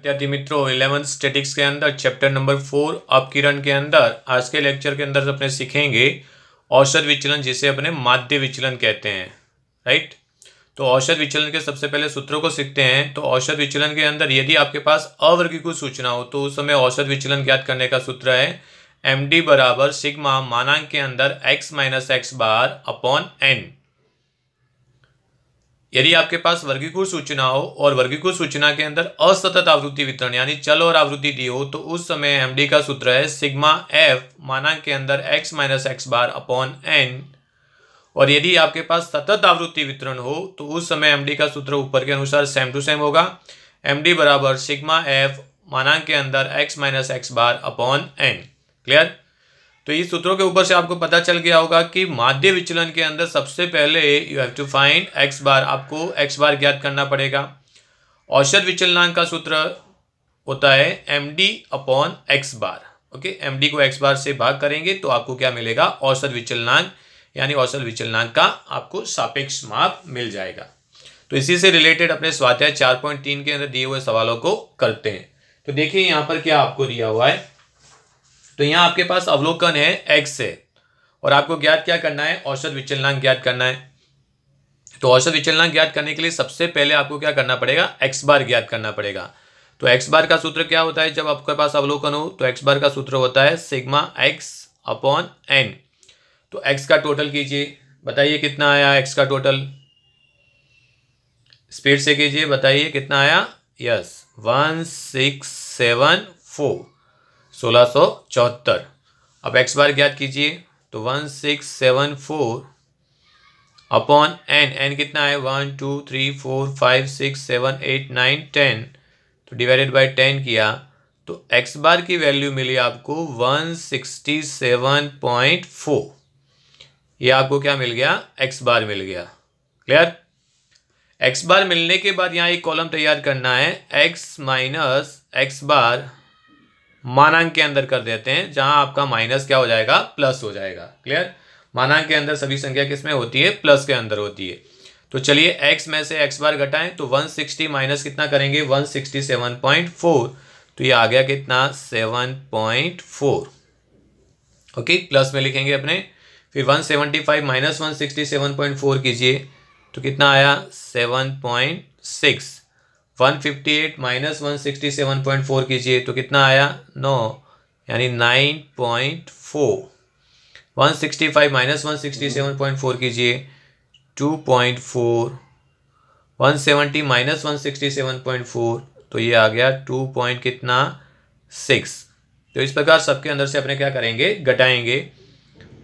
विद्यार्थी मित्रों eleven statics के अंदर चैप्टर नंबर फोर अपकिरण के अंदर आज के लेक्चर के अंदर अपने सीखेंगे औषध विचलन जिसे अपने माध्य विचलन कहते हैं राइट तो औषध विचलन के सबसे पहले सूत्रों को सीखते हैं तो औषध विचलन के अंदर यदि आपके पास अवर्गीकृत सूचना हो तो उस समय औषध विचलन ज्ञात करने का सूत्र है एम डी बराबर सिग्मा मानांक के अंदर x minus x bar upon N यदि आपके पास वर्गीकृत सूचना हो और वर्गीकृत सूचना के अंदर असतत आवृत्ति वितरण यानी चल और आवृत्ति दी हो तो उस समय एमडी का सूत्र है सिग्मा एफ माना के अंदर x minus x bar upon N और यदि आपके पास सतत आवृत्ति वितरण हो तो उस समय एमडी का सूत्र ऊपर के अनुसार सेम टू सेम होगा एम डी बराबर सिग्मा एफ मानांक के अंदर x minus x bar upon N clear तो ये सूत्रों के ऊपर से आपको पता चल गया होगा कि माध्य विचलन के अंदर सबसे पहले you have to find X bar आपको एक्स बार ज्ञात करना पड़ेगा औसत विचलनांक का सूत्र होता है M D upon x bar okay M D को एक्स बार से भाग करेंगे तो आपको क्या मिलेगा औसत विचलनांक यानी औसत विचलनांक का आपको सापेक्ष माप मिल जाएगा तो इसी से रिलेटेड अपने स्वाध्याय चार पॉइंट तीन के अंदर दिए हुए सवालों को करते हैं तो देखिए यहाँ पर क्या आपको दिया हुआ है तो यहाँ आपके पास अवलोकन है एक्स से और आपको ज्ञात क्या करना है औसत विचलनांक ज्ञात करना है तो औसत विचलनांक ज्ञात करने के लिए सबसे पहले आपको क्या करना पड़ेगा एक्स बार ज्ञात करना पड़ेगा तो एक्स बार का सूत्र क्या होता है जब आपके पास अवलोकन हो तो एक्स बार का सूत्र होता है सिग्मा एक्स अपॉन एन तो एक्स का टोटल कीजिए बताइए कितना आया एक्स का टोटल स्पीड से कीजिए बताइए कितना आया yes one six seven four सोलह सौ चौहत्तर अब एक्स बार ज्ञात कीजिए तो one six seven four upon N N कितना है one two three four five six seven eight nine ten तो डिवाइडेड बाय टेन किया तो एक्स बार की वैल्यू मिली आपको one sixty seven point four ये आपको क्या मिल गया एक्स बार मिल गया क्लियर एक्स बार मिलने के बाद यहाँ एक कॉलम तैयार करना है एक्स माइनस एक्स बार मानांक के अंदर कर देते हैं जहां आपका माइनस क्या हो जाएगा प्लस हो जाएगा क्लियर मानांक के अंदर सभी संख्या किसमें होती है प्लस के अंदर होती है तो चलिए एक्स में से एक्स बार घटाएं तो 160 माइनस कितना करेंगे 167.4 तो ये आ गया कितना 7.4 ओके प्लस में लिखेंगे अपने फिर 175 माइनस फोर कीजिए तो कितना आया 7.6 one fifty eight minus one sixty seven point four कीजिए तो कितना आया नौ यानी nine point four one sixty five minus one sixty seven point four कीजिए two point four one seventy minus one sixty seven point four तो ये आ गया टू पॉइंट कितना सिक्स तो इस प्रकार सबके अंदर से अपने क्या करेंगे घटाएंगे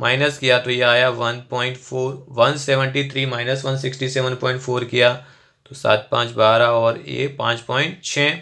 माइनस किया तो ये आया one point four one seventy three minus one sixty seven point four किया तो सात पाँच बारह और ए पाँच पॉइंट छः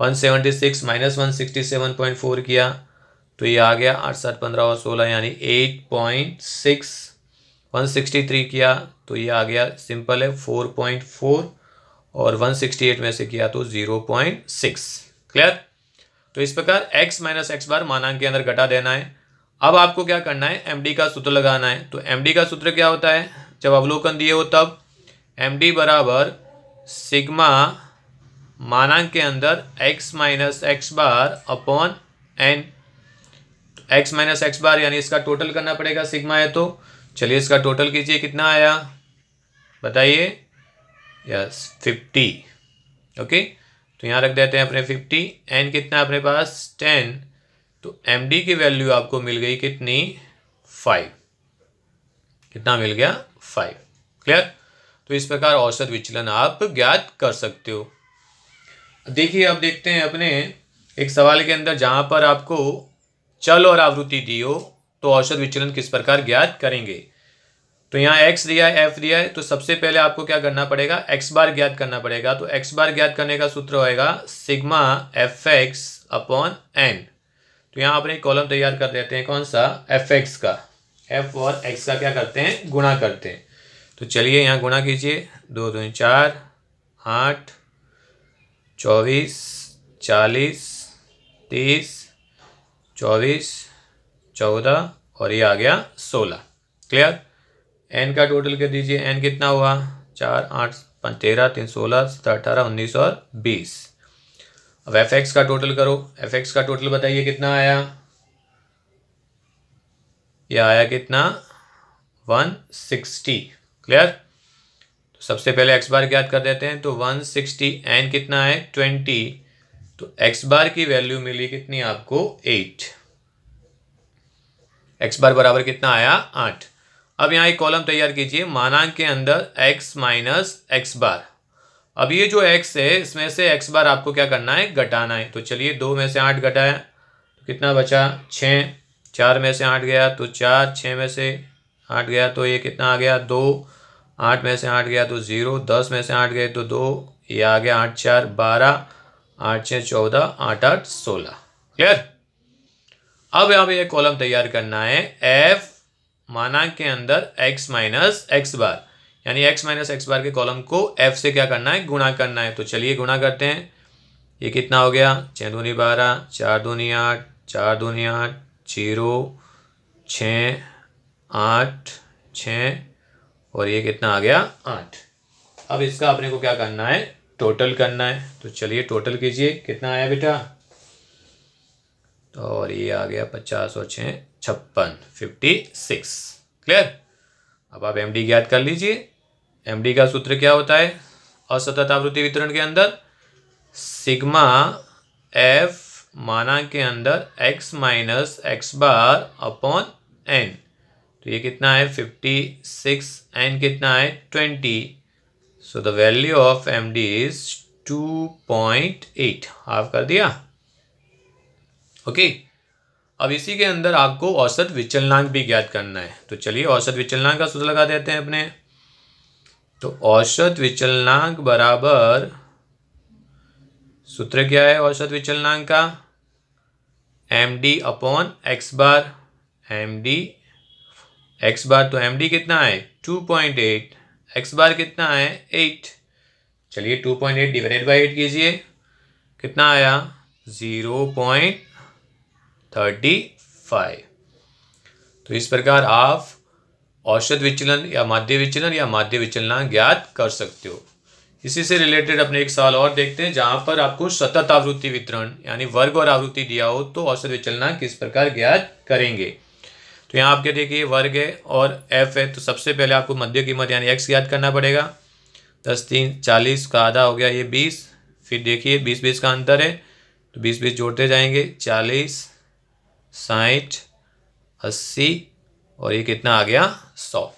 one seventy six minus one sixty seven point four किया तो ये आ गया आठ सात पंद्रह और सोलह यानी eight point six one sixty three किया तो ये आ गया सिंपल है फोर पॉइंट फोर और वन सिक्सटी एट में से किया तो ज़ीरो पॉइंट सिक्स क्लियर तो इस प्रकार x माइनस एक्स बार मानांक के अंदर घटा देना है अब आपको क्या करना है एम का सूत्र लगाना है तो एम का सूत्र क्या होता है जब अवलोकन दिए हो तब एम डी बराबर सिग्मा मानांक के अंदर x minus x bar upon n x minus x bar यानी इसका टोटल करना पड़ेगा सिग्मा है तो चलिए इसका टोटल कीजिए कितना आया बताइए यस फिफ्टी ओके तो यहाँ रख देते हैं अपने फिफ्टी एन कितना अपने पास टेन तो एम डी की वैल्यू आपको मिल गई कितनी फाइव कितना मिल गया फाइव क्लियर तो इस प्रकार औसत विचलन आप ज्ञात कर सकते हो देखिए अब देखते हैं अपने एक सवाल के अंदर जहाँ पर आपको चल और आवृत्ति दी हो तो औसत विचलन किस प्रकार ज्ञात करेंगे तो यहाँ x दिया है f दिया है तो सबसे पहले आपको क्या करना पड़ेगा x बार ज्ञात करना पड़ेगा तो x बार ज्ञात करने का सूत्र होएगा sigma f x upon N तो यहाँ अपने कॉलम तैयार कर देते हैं कौन सा एफ एक्स का f और x का क्या करते हैं गुणा करते हैं तो चलिए यहाँ गुणा कीजिए दो दो चार आठ चौबीस चालीस तीस चौबीस चौदह और ये आ गया सोलह क्लियर एन का टोटल कर दीजिए एन कितना हुआ चार आठ पाँच तेरह तीन सोलह सत्रह अठारह उन्नीस और बीस अब एफ एक्स का टोटल करो एफ एक्स का टोटल बताइए कितना आया ये आया कितना वन सिक्सटी क्लियर तो सबसे पहले एक्स बार ज्ञात कर देते हैं तो वन सिक्सटी एन कितना है ट्वेंटी तो एक्स बार की वैल्यू मिली कितनी आपको एट एक्स बार बराबर कितना आया आठ अब यहाँ एक कॉलम तैयार कीजिए मानांक के अंदर एक्स माइनस एक्स बार अब ये जो एक्स है इसमें से एक्स बार आपको क्या करना है घटाना है तो चलिए दो में से आठ घटाया तो कितना बचा छः चार में से आठ गया तो चार छः में से आठ गया तो ये कितना आ गया दो आठ में से आठ गया तो ज़ीरो दस में से आठ गए तो दो ये आ गया आठ चार बारह आठ छः चौदह आठ आठ सोलह क्लियर अब हमें यह कॉलम तैयार करना है एफ माना के अंदर एक्स माइनस एक्स बार यानी एक्स माइनस एक्स बार के कॉलम को एफ से क्या करना है गुणा करना है तो चलिए गुणा करते हैं ये कितना हो गया छः दूनी बारह चार दूनी आठ चार दूनी आठ जीरो छः आठ छः और ये कितना आ गया आठ अब इसका अपने को क्या करना है टोटल करना है तो चलिए टोटल कीजिए कितना आया बेटा और ये आ गया पचास और छः छप्पन फिफ्टी सिक्स क्लियर अब आप एमडी ज्ञात कर लीजिए एमडी का सूत्र क्या होता है असतत आवृत्ति वितरण के अंदर सिग्मा एफ माना के अंदर x minus x bar upon N तो ये कितना है फिफ्टी सिक्स एंड कितना है twenty so the value of M D is two point eight half कर दिया ओके okay. अब इसी के अंदर आपको औसत विचलनांक भी ज्ञात करना है तो चलिए औसत विचलनांक का सूत्र लगा देते हैं अपने तो औसत विचलनांक बराबर सूत्र क्या है औसत विचलनांक का M D upon x bar M D x bar तो एम डी कितना है two point eight x bar कितना है एट चलिए two point eight divided by eight कीजिए कितना आया ज़ीरो पॉइंट थर्टी फाइव तो इस प्रकार आप औसत विचलन या माध्य विचलन या माध्य विचलन ज्ञात कर सकते हो इसी से रिलेटेड अपने एक साल और देखते हैं जहाँ पर आपको सतत आवृत्ति वितरण यानी वर्ग और आवृत्ति दिया हो तो औसत विचलना किस प्रकार ज्ञात करेंगे तो यहाँ आपके देखिए वर्ग है और एफ है तो सबसे पहले आपको मध्य कीमत यानी एक्स याद करना पड़ेगा दस तीन चालीस का आधा हो गया ये बीस फिर देखिए बीस बीस का अंतर है तो बीस बीस जोड़ते जाएंगे चालीस साठ अस्सी और ये कितना आ गया सौ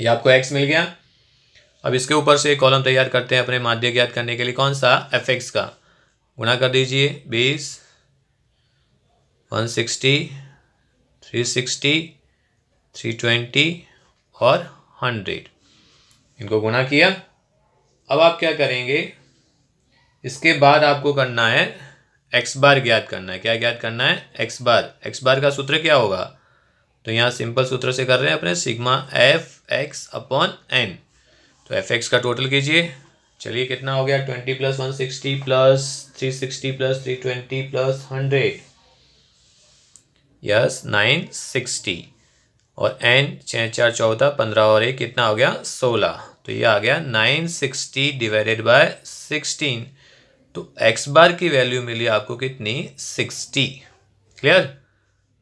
ये आपको एक्स मिल गया अब इसके ऊपर से कॉलम तैयार करते हैं अपने माध्यम ज्ञात करने के लिए कौन सा एफ एक्स का गुणा कर दीजिए बीस one sixty three sixty three twenty और हंड्रेड इनको गुना किया अब आप क्या करेंगे इसके बाद आपको करना है एक्स बार ज्ञात करना है क्या ज्ञात करना है एक्स बार एक्स बार का सूत्र क्या होगा तो यहाँ सिंपल सूत्र से कर रहे हैं अपने sigma f x upon N तो एफ एक्स का टोटल कीजिए चलिए कितना हो गया twenty plus one sixty plus three sixty plus three twenty plus hundred yes nine sixty और एन छः चार चौदह पंद्रह और एक कितना हो गया सोलह तो ये आ गया nine sixty divided by sixteen तो एक्स बार की वैल्यू मिली आपको कितनी सिक्सटी क्लियर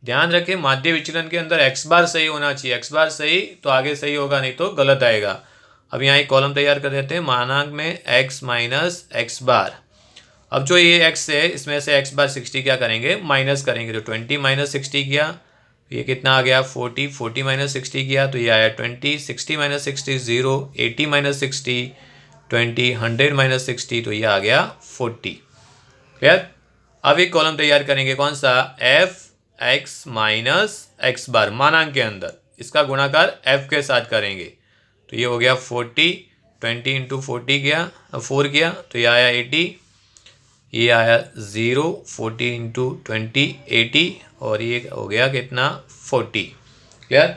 ध्यान रखें माध्य विचलन के अंदर एक्स बार सही होना चाहिए एक्स बार सही तो आगे सही होगा नहीं तो गलत आएगा अब यहाँ एक कॉलम तैयार कर देते हैं मानांक में एक्स माइनस एक्स बार अब जो ये एक्स है इसमें से एक्स बार सिक्सटी क्या करेंगे माइनस करेंगे तो ट्वेंटी माइनस सिक्सटी किया तो ये कितना आ गया फोर्टी फोर्टी माइनस सिक्सटी किया तो ये आया twenty sixty minus sixty zero eighty minus sixty twenty hundred minus sixty तो ये आ गया फोर्टी क्लियर अब एक कॉलम तैयार करेंगे कौन सा f x minus x bar मानांक के अंदर इसका गुणाकार एफ के साथ करेंगे तो ये हो गया फोर्टी ट्वेंटी इंटू फोर्टी किया फोर किया तो ये आया एटी ये आया zero forty into twenty eighty और ये हो गया कितना फोर्टी क्लियर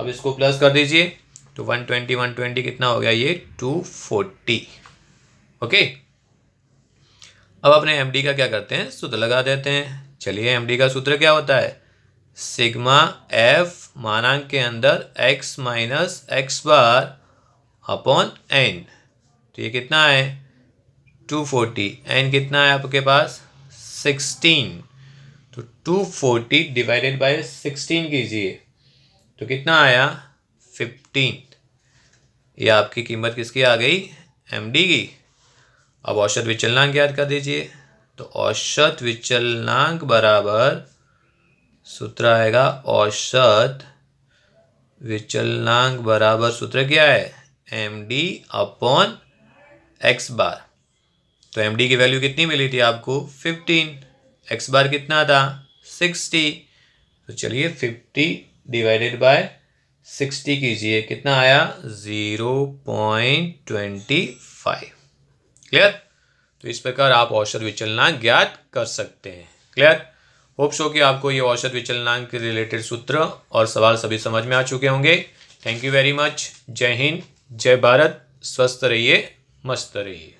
अब इसको प्लस कर दीजिए तो वन ट्वेंटी वन ट्वेंटी कितना हो गया ये टू फोर्टी ओके अब अपने एम डी का क्या करते हैं सूत्र लगा देते हैं चलिए एम डी का सूत्र क्या होता है सिग्मा एफ मानांक के अंदर x minus x bar upon N तो ये कितना है टू फोर्टी एन कितना है आपके पास सिक्सटीन तो two forty divided by sixteen कीजिए तो कितना आया फिफ्टीन ये आपकी कीमत किसकी आ गई एम डी की अब औसत विचलनांक याद कर दीजिए तो औसत विचलनांक बराबर सूत्र आएगा औसत विचलनांक बराबर सूत्र क्या है M D upon x bar तो एम डी की वैल्यू कितनी मिली थी आपको फिफ्टीन एक्स बार कितना था सिक्सटी तो चलिए फिफ्टी डिवाइडेड बाय सिक्सटी कीजिए कितना आया zero point twenty five clear तो इस प्रकार आप औषध विचलनांक ज्ञात कर सकते हैं क्लियर होप शो कि आपको ये औषध विचलनांक के रिलेटेड सूत्र और सवाल सभी समझ में आ चुके होंगे थैंक यू वेरी मच जय हिंद जय भारत स्वस्थ रहिए मस्त रहिए